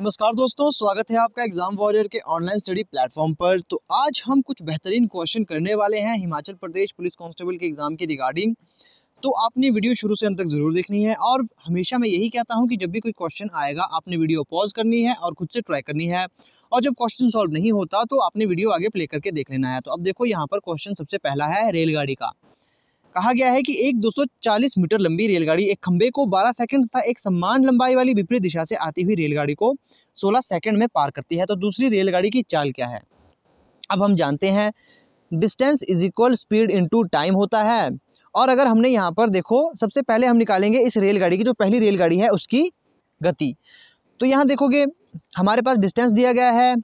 नमस्कार दोस्तों स्वागत है आपका एग्जाम वॉरियर के ऑनलाइन स्टडी प्लेटफॉर्म पर तो आज हम कुछ बेहतरीन क्वेश्चन करने वाले हैं हिमाचल प्रदेश पुलिस कांस्टेबल के एग्ज़ाम के रिगार्डिंग तो आपने वीडियो शुरू से अंत तक ज़रूर देखनी है और हमेशा मैं यही कहता हूँ कि जब भी कोई क्वेश्चन आएगा आपने वीडियो पॉज करनी है और खुद से ट्राई करनी है और जब क्वेश्चन सॉल्व नहीं होता तो आपने वीडियो आगे प्ले करके देख लेना है तो अब देखो यहाँ पर क्वेश्चन सबसे पहला है रेलगाड़ी का कहा गया है कि एक 240 मीटर लंबी रेलगाड़ी एक खंबे को 12 सेकंड तथा एक समान लंबाई वाली विपरीत दिशा से आती हुई रेलगाड़ी को 16 सेकंड में पार करती है तो दूसरी रेलगाड़ी की चाल क्या है अब हम जानते हैं distance is equal speed into time होता है और अगर हमने यहाँ पर देखो सबसे पहले हम निकालेंगे इस रेलगाड़ी की जो पहली रेलगाड़ी है उसकी गति तो यहाँ देखोगे हमारे पास डिस्टेंस दिया गया है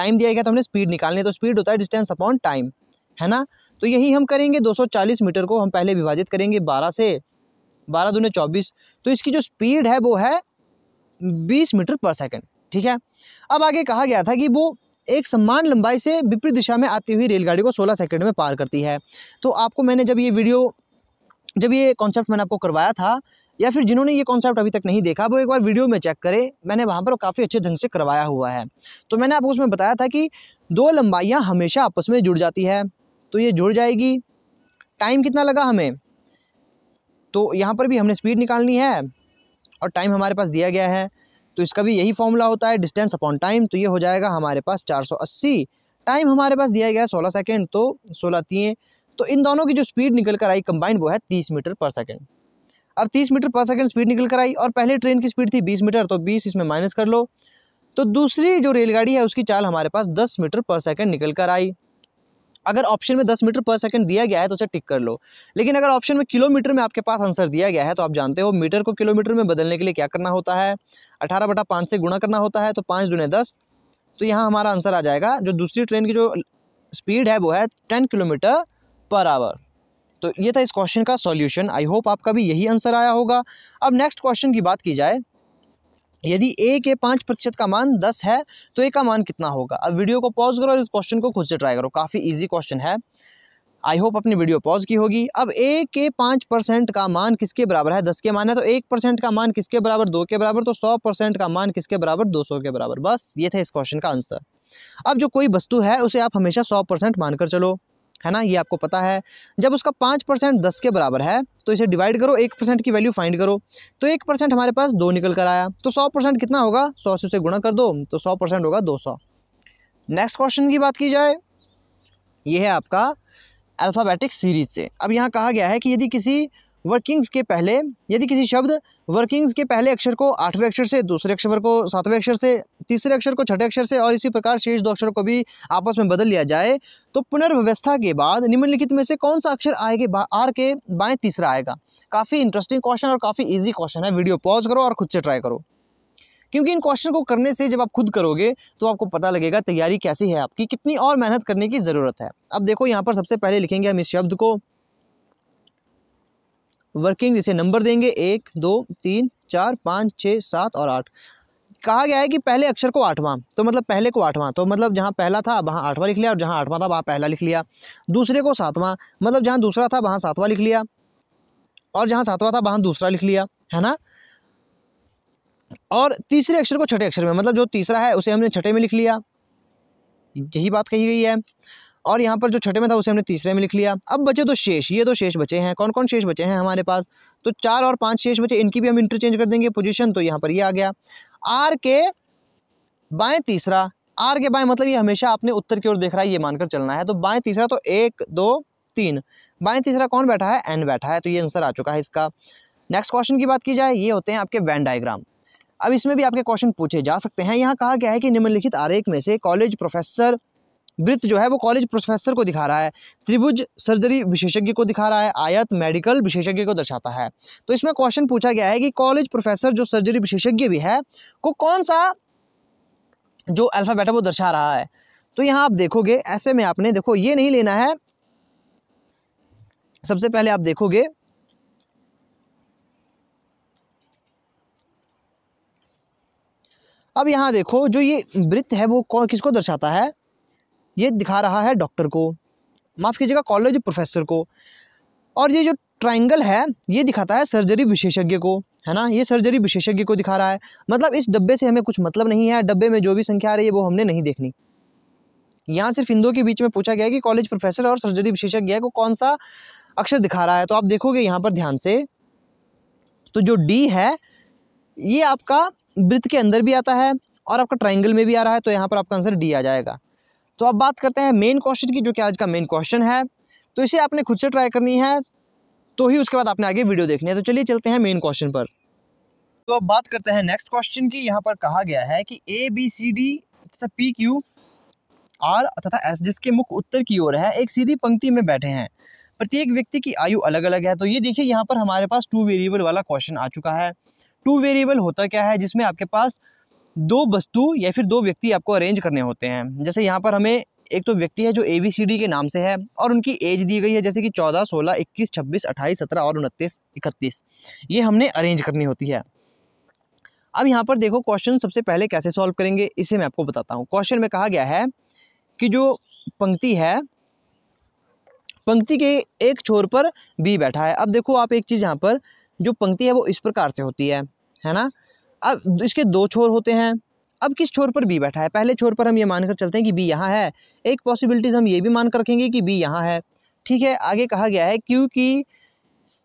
टाइम दिया गया तो हमने स्पीड निकालनी है तो स्पीड होता है डिस्टेंस अपॉन टाइम है ना तो यही हम करेंगे 240 मीटर को हम पहले विभाजित करेंगे 12 से 12 दूने 24 तो इसकी जो स्पीड है वो है 20 मीटर पर सेकंड ठीक है अब आगे कहा गया था कि वो एक समान लंबाई से विपरीत दिशा में आती हुई रेलगाड़ी को 16 सेकंड में पार करती है तो आपको मैंने जब ये वीडियो जब ये कॉन्सेप्ट मैंने आपको करवाया था या फिर जिन्होंने ये कॉन्सेप्ट अभी तक नहीं देखा वो एक बार वीडियो में चेक करें मैंने वहाँ पर काफ़ी अच्छे ढंग से करवाया हुआ है तो मैंने आपको उसमें बताया था कि दो लंबाइयाँ हमेशा आपस में जुड़ जाती है तो ये जुड़ जाएगी टाइम कितना लगा हमें तो यहाँ पर भी हमने स्पीड निकालनी है और टाइम हमारे पास दिया गया है तो इसका भी यही फॉर्मूला होता है डिस्टेंस अपॉन टाइम तो ये हो जाएगा हमारे पास 480 टाइम हमारे पास दिया गया है सोलह सेकेंड तो सोलह तीन तो इन दोनों की जो स्पीड निकल कर आई कंबाइंड वो है तीस मीटर पर सेकेंड अब तीस मीटर पर सेकेंड स्पीड निकल कर आई और पहले ट्रेन की स्पीड थी बीस मीटर तो बीस इसमें माइनस कर लो तो दूसरी जो रेलगाड़ी है उसकी चाल हमारे पास दस मीटर पर सेकेंड निकल कर आई अगर ऑप्शन में दस मीटर पर सेकंड दिया गया है तो उसे टिक कर लो लेकिन अगर ऑप्शन में किलोमीटर में आपके पास आंसर दिया गया है तो आप जानते हो मीटर को किलोमीटर में बदलने के लिए क्या करना होता है अठारह बटा पाँच से गुणा करना होता है तो पाँच दुने दस तो यहाँ हमारा आंसर आ जाएगा जो दूसरी ट्रेन की जो स्पीड है वो है टेन किलोमीटर पर आवर तो ये था इस क्वेश्चन का सॉल्यूशन आई होप आपका भी यही आंसर आया होगा अब नेक्स्ट क्वेश्चन की बात की जाए यदि ए के पाँच प्रतिशत का मान दस है तो ए का मान कितना होगा अब वीडियो को पॉज करो और इस क्वेश्चन को खुद से ट्राई करो काफ़ी इजी क्वेश्चन है आई होप अपनी वीडियो पॉज की होगी अब ए के पाँच परसेंट का मान किसके बराबर है दस के मान है तो एक परसेंट का मान किसके बराबर दो के बराबर तो सौ परसेंट का मान किसके बराबर दो सौ के बराबर बस ये था इस क्वेश्चन का आंसर अब जो कोई वस्तु है उसे आप हमेशा सौ परसेंट मानकर चलो है ना ये आपको पता है जब उसका पाँच परसेंट दस के बराबर है तो इसे डिवाइड करो एक परसेंट की वैल्यू फाइंड करो तो एक परसेंट हमारे पास दो निकल कर आया तो सौ परसेंट कितना होगा सौ से उसे गुणा कर दो तो सौ परसेंट होगा दो सौ नेक्स्ट क्वेश्चन की बात की जाए ये है आपका अल्फ़ाबेटिक सीरीज से अब यहाँ कहा गया है कि यदि किसी वर्किंग्स के पहले यदि किसी शब्द वर्किंग्स के पहले अक्षर को आठवें अक्षर से दूसरे अक्षर को सातवें अक्षर से तीसरे अक्षर को छठे अक्षर से और इसी प्रकार शेष दो अक्षरों को भी आपस में बदल लिया जाए तो पुनर्व्यवस्था के बाद निम्नलिखित में से कौन सा अक्षर बा आर के बाएँ तीसरा आएगा काफ़ी इंटरेस्टिंग क्वेश्चन और काफ़ी ईजी क्वेश्चन है वीडियो पॉज करो और खुद से ट्राई करो क्योंकि इन क्वेश्चन को करने से जब आप खुद करोगे तो आपको पता लगेगा तैयारी कैसी है आपकी कितनी और मेहनत करने की ज़रूरत है अब देखो यहाँ पर सबसे पहले लिखेंगे हम इस शब्द को वर्किंग जिसे नंबर देंगे एक दो तीन चार पाँच छः सात और आठ कहा गया है कि पहले अक्षर को आठवां तो मतलब पहले को आठवां तो मतलब जहाँ पहला था वहाँ आठवां लिख लिया और जहाँ आठवां था वहाँ पहला लिख लिया दूसरे को सातवां मतलब जहाँ दूसरा था वहाँ सातवां लिख लिया और जहाँ सातवां था वहाँ दूसरा लिख लिया है ना और तीसरे अक्षर को छठे अक्षर में मतलब जो तीसरा है उसे हमने छठे में लिख लिया यही बात कही गई है और यहाँ पर जो छठे में था उसे हमने तीसरे में लिख लिया अब बचे तो शेष ये तो शेष बचे हैं कौन कौन शेष बचे हैं हमारे पास तो चार और पाँच शेष बचे इनकी भी हम इंटरचेंज कर देंगे पोजिशन तो यहाँ पर ये आ गया आर के बाएँ तीसरा आर के बाएँ मतलब ये हमेशा आपने उत्तर की ओर देख रहा है ये मानकर चलना है तो बाएँ तीसरा तो एक दो तीन बाएँ तीसरा कौन बैठा है एन बैठा है तो ये आंसर आ चुका है इसका नेक्स्ट क्वेश्चन की बात की जाए ये होते हैं आपके वैन डायग्राम अब इसमें भी आपके क्वेश्चन पूछे जा सकते हैं यहाँ कहा गया है कि निम्नलिखित आरेख में से कॉलेज प्रोफेसर वृत्त जो है वो कॉलेज प्रोफेसर को दिखा रहा है त्रिभुज सर्जरी विशेषज्ञ को दिखा रहा है आयत मेडिकल विशेषज्ञ को दर्शाता है तो इसमें क्वेश्चन पूछा गया है कि कॉलेज प्रोफेसर जो सर्जरी विशेषज्ञ भी है को कौन सा जो अल्फ़ाबेट है वो दर्शा रहा है तो यहाँ आप देखोगे ऐसे में आपने देखो ये नहीं लेना है सबसे पहले आप देखोगे अब यहाँ देखो जो ये वृत्त है वो किसको दर्शाता है ये दिखा रहा है डॉक्टर को माफ़ कीजिएगा कॉलेज प्रोफेसर को और ये जो ट्राइंगल है ये दिखाता है सर्जरी विशेषज्ञ को है ना ये सर्जरी विशेषज्ञ को दिखा रहा है मतलब इस डब्बे से हमें कुछ मतलब नहीं है डब्बे में जो भी संख्या आ रही है वो हमने नहीं देखनी यहाँ सिर्फ हिंदुओं के बीच में पूछा गया है कि कॉलेज प्रोफेसर और सर्जरी विशेषज्ञ को कौन सा अक्षर दिखा रहा है तो आप देखोगे यहाँ पर ध्यान से तो जो डी है ये आपका वृत्त के अंदर भी आता है और आपका ट्राइंगल में भी आ रहा है तो यहाँ पर आपका आंसर डी आ जाएगा तो अब बात करते हैं मेन क्वेश्चन की जो कि आज का मेन क्वेश्चन है तो इसे आपने खुद से ट्राई करनी है तो ही उसके बाद आपने आगे वीडियो देखनी है तो चलिए चलते हैं मेन क्वेश्चन पर तो अब बात करते हैं नेक्स्ट क्वेश्चन की यहाँ पर कहा गया है कि ए बी सी डी तथा पी क्यू आर तथा एस जिसके मुख्य उत्तर की ओर है एक सीधी पंक्ति में बैठे हैं प्रत्येक व्यक्ति की आयु अलग अलग है तो ये देखिए यहाँ पर हमारे पास टू वेरिएबल वाला क्वेश्चन आ चुका है टू वेरिएबल होता क्या है जिसमें आपके पास दो वस्तु या फिर दो व्यक्ति आपको अरेंज करने होते हैं जैसे यहाँ पर हमें एक तो व्यक्ति है जो ए बी सी डी के नाम से है और उनकी एज दी गई है जैसे कि चौदह सोलह इक्कीस छब्बीस अट्ठाईस सत्रह और उनतीस इकतीस ये हमने अरेंज करनी होती है अब यहाँ पर देखो क्वेश्चन सबसे पहले कैसे सॉल्व करेंगे इसे मैं आपको बताता हूँ क्वेश्चन में कहा गया है कि जो पंक्ति है पंक्ति के एक छोर पर बी बैठा है अब देखो आप एक चीज़ यहाँ पर जो पंक्ति है वो इस प्रकार से होती है है ना अब इसके दो छोर होते हैं अब किस छोर पर बी बैठा है पहले छोर पर हम ये मानकर चलते हैं कि बी यहाँ है एक पॉसिबिलिटीज़ हम ये भी मान कर रखेंगे कि बी यहाँ है ठीक है आगे कहा गया है क्यू की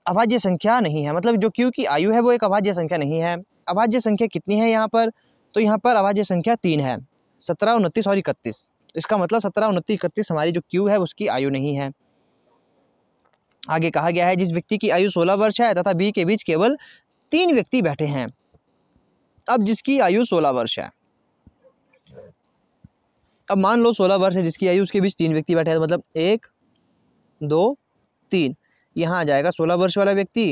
अभाज्य संख्या नहीं है मतलब जो क्यू की आयु है वो एक अभाज्य संख्या नहीं है अभाज्य संख्या कितनी है यहाँ पर तो यहाँ पर अभाज्य संख्या तीन है सत्रह उनतीस और इकतीस इसका मतलब सत्रह उनतीस इकतीस हमारी जो क्यू है उसकी आयु नहीं है आगे कहा गया है जिस व्यक्ति की आयु सोलह वर्ष है तथा बी के बीच केवल तीन व्यक्ति बैठे हैं अब जिसकी आयु सोलह वर्ष है अब मान लो सोलह वर्ष है जिसकी आयु उसके बीच तीन व्यक्ति बैठे हैं तो मतलब एक दो तीन यहाँ आ जाएगा सोलह वर्ष वाला व्यक्ति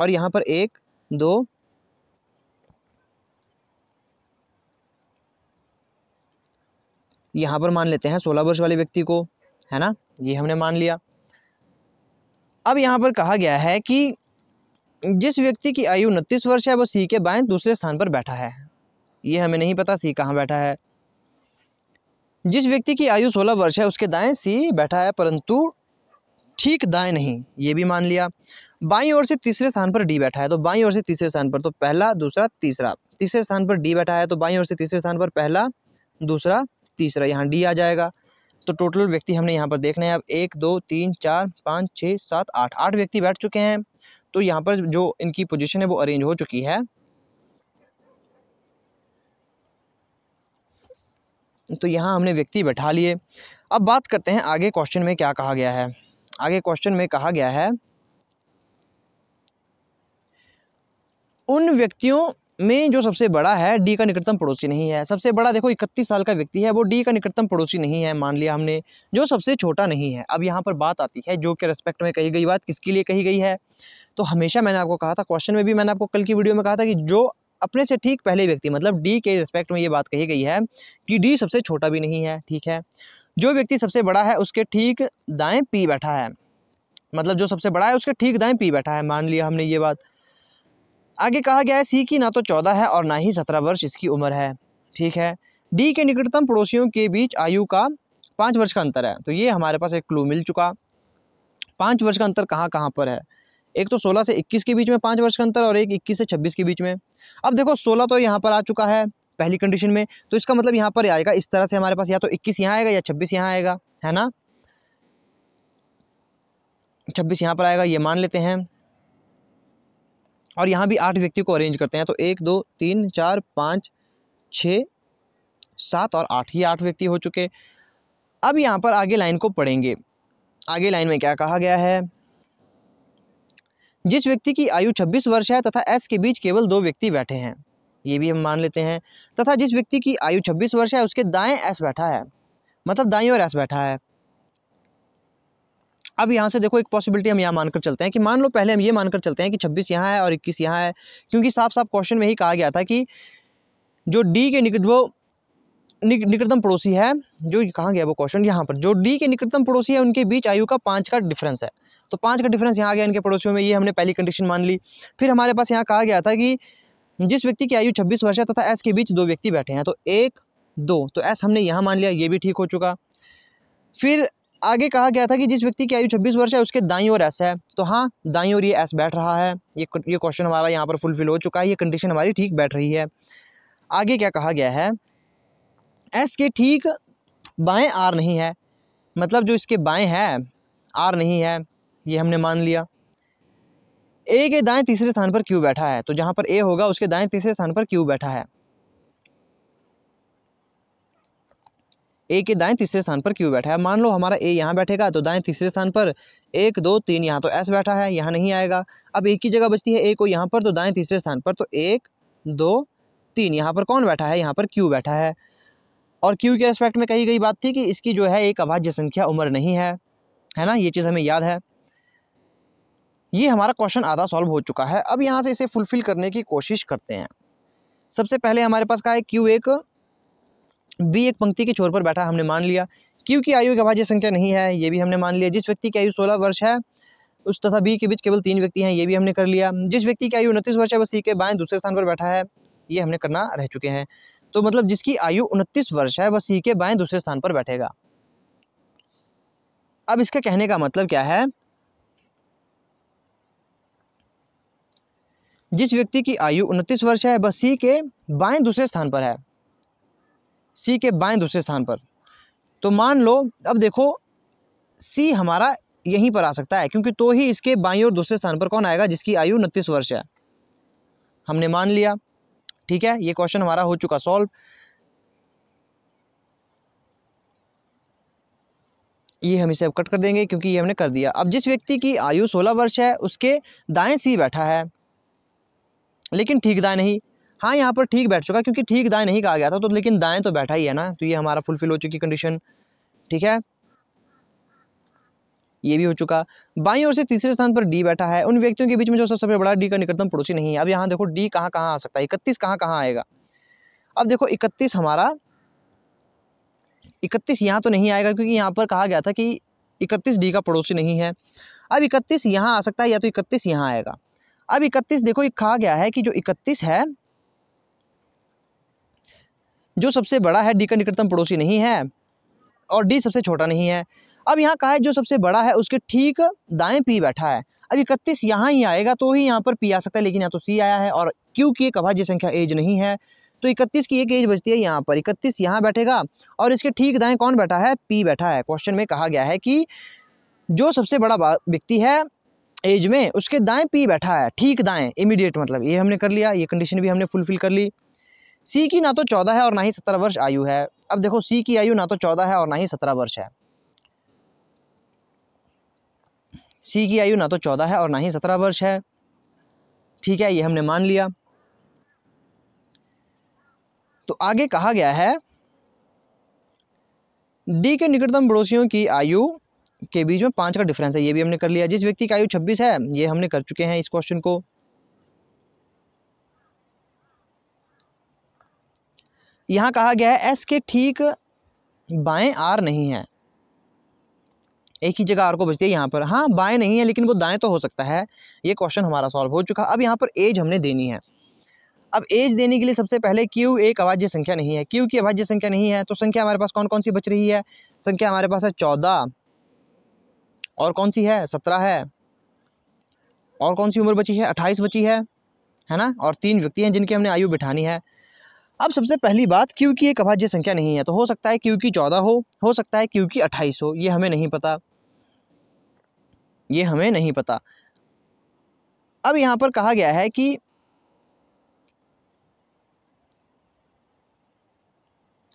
और यहाँ पर एक दो यहाँ पर मान लेते हैं सोलह वर्ष वाले व्यक्ति को है ना ये हमने मान लिया अब यहाँ पर कहा गया है कि जिस व्यक्ति की आयु उनतीस वर्ष है वो सी के बाएं दूसरे स्थान पर बैठा है ये हमें नहीं पता सी कहाँ बैठा है जिस व्यक्ति की आयु सोलह वर्ष है उसके दाएं सी बैठा है परंतु ठीक दाएं नहीं ये भी मान लिया बाई ओर से तीसरे स्थान पर डी बैठा है तो बाई ओर से तीसरे स्थान पर तो पहला दूसरा तीसरा तीसरे स्थान पर डी बैठा है तो बाई ओर से तीसरे स्थान पर पहला दूसरा तीसरा यहाँ डी आ जाएगा तो टोटल व्यक्ति हमने यहाँ पर देखना है अब एक दो तीन चार पाँच छः सात आठ आठ व्यक्ति बैठ चुके हैं तो यहाँ पर जो इनकी पोजिशन है वो अरेंज हो चुकी है तो यहाँ हमने व्यक्ति बैठा लिए अब बात करते हैं आगे क्वेश्चन में क्या कहा गया है आगे क्वेश्चन में कहा गया है उन व्यक्तियों में जो सबसे बड़ा है डी का निकटतम पड़ोसी नहीं है सबसे बड़ा देखो इकतीस साल का व्यक्ति है वो डी का निकटतम पड़ोसी नहीं है मान लिया हमने जो सबसे छोटा नहीं है अब यहाँ पर बात आती है जो के रेस्पेक्ट में कही गई बात किसके लिए कही गई है तो हमेशा मैंने आपको कहा था क्वेश्चन में भी मैंने आपको कल की वीडियो में कहा था कि जो अपने से ठीक पहले व्यक्ति मतलब डी के रिस्पेक्ट में ये बात कही गई है कि डी सबसे छोटा भी नहीं है ठीक है जो व्यक्ति सबसे बड़ा है उसके ठीक दाएँ पी बैठा है मतलब जो सबसे बड़ा है उसके ठीक दाएँ पी बैठा है मान लिया हमने ये बात आगे कहा गया है सी की ना तो चौदह है और ना ही सत्रह वर्ष इसकी उम्र है ठीक है डी के निकटतम पड़ोसियों के बीच आयु का पाँच वर्ष का अंतर है तो ये हमारे पास एक क्लू मिल चुका पाँच वर्ष का अंतर कहाँ कहाँ पर है एक तो सोलह से इक्कीस के बीच में पाँच वर्ष का अंतर और एक इक्कीस से छब्बीस के बीच में अब देखो सोलह तो यहाँ पर आ चुका है पहली कंडीशन में तो इसका मतलब यहाँ पर आएगा इस तरह से हमारे पास या तो इक्कीस यहाँ आएगा या छब्बीस यहाँ आएगा है ना छब्बीस यहाँ पर आएगा ये मान लेते हैं और यहाँ भी आठ व्यक्ति को अरेंज करते हैं तो एक दो तीन चार पाँच छः सात और आठ ही आठ व्यक्ति हो चुके अब यहाँ पर आगे लाइन को पढ़ेंगे आगे लाइन में क्या कहा गया है जिस व्यक्ति की आयु 26 वर्ष है तथा एस के बीच केवल दो व्यक्ति बैठे हैं ये भी हम मान लेते हैं तथा जिस व्यक्ति की आयु 26 वर्ष है उसके दाएं एस बैठा है मतलब दाएं और एस बैठा है अब यहाँ से देखो एक पॉसिबिलिटी हम यहाँ मानकर चलते हैं कि मान लो पहले हम ये मानकर चलते हैं कि छब्बीस यहाँ है और इक्कीस यहाँ है क्योंकि साफ साफ क्वेश्चन में ही कहा गया था कि जो डी के निकट वो निक, निकटतम पड़ोसी है जो कहाँ गया वो क्वेश्चन यहाँ पर जो डी के निकटतम पड़ोसी है उनके बीच आयु का पाँच का डिफरेंस है तो पाँच का डिफरेंस यहाँ आ गया इनके पड़ोसियों में ये हमने पहली कंडीशन मान ली फिर हमारे पास यहाँ कहा गया था कि जिस व्यक्ति की आयु छब्बीस वर्ष है तथा एस के बीच दो व्यक्ति बैठे हैं तो एक दो तो एस हमने यहाँ मान लिया ये भी ठीक हो चुका फिर आगे कहा गया था कि जिस व्यक्ति की आयु 26 वर्ष है उसके दाई और एस है तो हाँ दाई और ये एस बैठ रहा है ये ये क्वेश्चन हमारा यहाँ पर फुलफिल हो चुका है ये कंडीशन हमारी ठीक बैठ रही है आगे क्या कहा गया है एस के ठीक बाएं आर नहीं है मतलब जो इसके बाएं है आर नहीं है ये हमने मान लिया ए के दाएं तीसरे स्थान पर क्यू बैठा है तो जहां पर ए होगा उसके दाएं तीसरे स्थान पर क्यू बैठा है ए के दाएं तीसरे स्थान पर क्यू बैठा है मान लो हमारा ए यहाँ बैठेगा तो दाएं तीसरे स्थान पर एक दो तीन यहाँ तो एस बैठा है यहाँ नहीं आएगा अब एक की जगह बचती है ए को यहाँ पर तो दाएं तीसरे स्थान पर तो एक दो तीन यहां पर कौन बैठा है यहां पर क्यू बैठा है और क्यू के रेस्पेक्ट में कही गई बात थी कि इसकी जो है एक अभाज्य संख्या उम्र नहीं है है ना ये चीज़ हमें याद है ये हमारा क्वेश्चन आधा सॉल्व हो चुका है अब यहाँ से इसे फुलफ़िल करने की कोशिश करते हैं सबसे पहले हमारे पास का है क्यू एक बी एक पंक्ति के छोर पर बैठा हमने मान लिया क्यू की आयु एक अभाज्य संख्या नहीं है ये भी हमने मान लिया जिस व्यक्ति की आयु सोलह वर्ष है उस तथा बी के बीच केवल तीन व्यक्ति हैं ये भी हमने कर लिया जिस व्यक्ति की आयु उनतीस वर्ष है वह सी के बाएँ दूसरे स्थान पर बैठा है ये हमने करना रह चुके हैं तो मतलब जिसकी आयु उनतीस वर्ष है वह सी के बाएँ दूसरे स्थान पर बैठेगा अब इसके कहने का मतलब क्या है जिस व्यक्ति की आयु उनतीस वर्ष है वह सी के बाएं दूसरे स्थान पर है सी के बाएं दूसरे स्थान पर तो मान लो अब देखो सी हमारा यहीं पर आ सकता है क्योंकि तो ही इसके बाई और दूसरे स्थान पर कौन आएगा जिसकी आयु उनतीस वर्ष है हमने मान लिया ठीक है ये क्वेश्चन हमारा हो चुका सॉल्व ये हम इसे अब कट कर देंगे क्योंकि ये हमने कर दिया अब जिस व्यक्ति की आयु सोलह वर्ष है उसके दाएं सी बैठा है लेकिन ठीक दाएँ नहीं हाँ यहाँ पर ठीक बैठ चुका क्योंकि ठीक दाएँ नहीं कहा गया था तो लेकिन दाएँ तो बैठा ही है ना तो ये हमारा फुलफिल हो चुकी कंडीशन ठीक है ये भी हो चुका बाई ओर से तीसरे स्थान पर डी बैठा है उन व्यक्तियों के बीच में जो सबसे बड़ा डी का निकटतम पड़ोसी नहीं है अब यहाँ देखो डी कहाँ कहाँ आ सकता है इकतीस कहाँ कहाँ आएगा अब देखो इकतीस हमारा इकतीस यहाँ तो नहीं आएगा क्योंकि यहाँ पर कहा गया था कि इकतीस डी का पड़ोसी नहीं है अब इकतीस यहाँ आ सकता है या तो इकतीस यहाँ आएगा अब इकतीस देखो ये कहा गया है कि जो इकतीस है जो सबसे बड़ा है डी का निकटतम पड़ोसी नहीं है और डी सबसे छोटा नहीं है अब यहाँ कहा है जो सबसे बड़ा है उसके ठीक दाएं पी बैठा है अब इकतीस यहाँ ही आएगा तो ही यहाँ पर पी आ सकता है लेकिन यहाँ तो सी आया है और की एक अभाज्य संख्या एज नहीं है तो इकतीस की एक एज बचती है यहाँ पर इकतीस यहाँ बैठेगा और इसके ठीक दाएं कौन बैठा है पी बैठा है क्वेश्चन में कहा गया है कि जो सबसे बड़ा व्यक्ति है एज में उसके दाएं पी बैठा है ठीक दाएं इमीडिएट मतलब ये हमने कर लिया ये कंडीशन भी हमने फुलफिल कर ली सी की ना तो चौदह है और ना ही सत्रह वर्ष आयु है अब देखो सी की आयु ना तो चौदह है और ना ही सत्रह वर्ष है सी की आयु ना तो चौदह है और ना ही सत्रह वर्ष है ठीक है ये हमने मान लिया तो आगे कहा गया है डी के निकटतम पड़ोसियों की आयु के बीच में पाँच का डिफरेंस है ये भी हमने कर लिया जिस व्यक्ति की आयु छब्बीस है ये हमने कर चुके हैं इस क्वेश्चन को यहाँ कहा गया है एस के ठीक बाएं आर नहीं है एक ही जगह आर को बचती है यहाँ पर हाँ बाएं नहीं है लेकिन वो दाएं तो हो सकता है ये क्वेश्चन हमारा सॉल्व हो चुका अब यहाँ पर एज हमने देनी है अब एज देने के लिए सबसे पहले क्यू एक अभाज्य संख्या नहीं है क्यू की अभाज्य संख्या नहीं है तो संख्या हमारे पास कौन कौन सी बच रही है संख्या हमारे पास है चौदह और कौन सी है सत्रह है और कौन सी उम्र बची है अट्ठाईस बची है है ना और तीन व्यक्ति हैं जिनकी हमने आयु बिठानी है अब सबसे पहली बात क्योंकि एक अभाज्य संख्या नहीं है तो हो सकता है क्योंकि चौदह हो हो सकता है क्योंकि अट्ठाईस हो ये हमें नहीं पता ये हमें नहीं पता अब यहाँ पर कहा गया है कि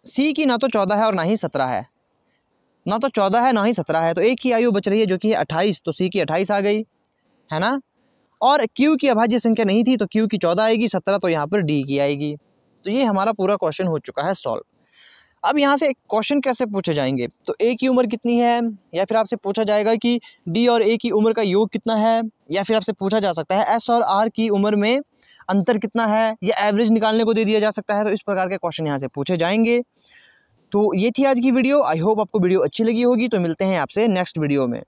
सी की ना तो चौदह है और ना ही सत्रह है ना तो चौदह है ना ही सत्रह है तो एक ही आयु बच रही है जो कि है अट्ठाईस तो सी की अट्ठाईस आ गई है ना और क्यू की अभाज्य संख्या नहीं थी तो क्यू की चौदह आएगी सत्रह तो यहाँ पर डी की आएगी तो ये हमारा पूरा क्वेश्चन हो चुका है सॉल्व अब यहाँ से क्वेश्चन कैसे पूछे जाएंगे तो ए की उम्र कितनी है या फिर आपसे पूछा जाएगा कि डी और ए की उम्र का योग कितना है या फिर आपसे पूछा जा सकता है एस और आर की उम्र में अंतर कितना है या एवरेज निकालने को दे दिया जा सकता है तो इस प्रकार के क्वेश्चन यहाँ से पूछे जाएंगे तो ये थी आज की वीडियो आई होप आपको वीडियो अच्छी लगी होगी तो मिलते हैं आपसे नेक्स्ट वीडियो में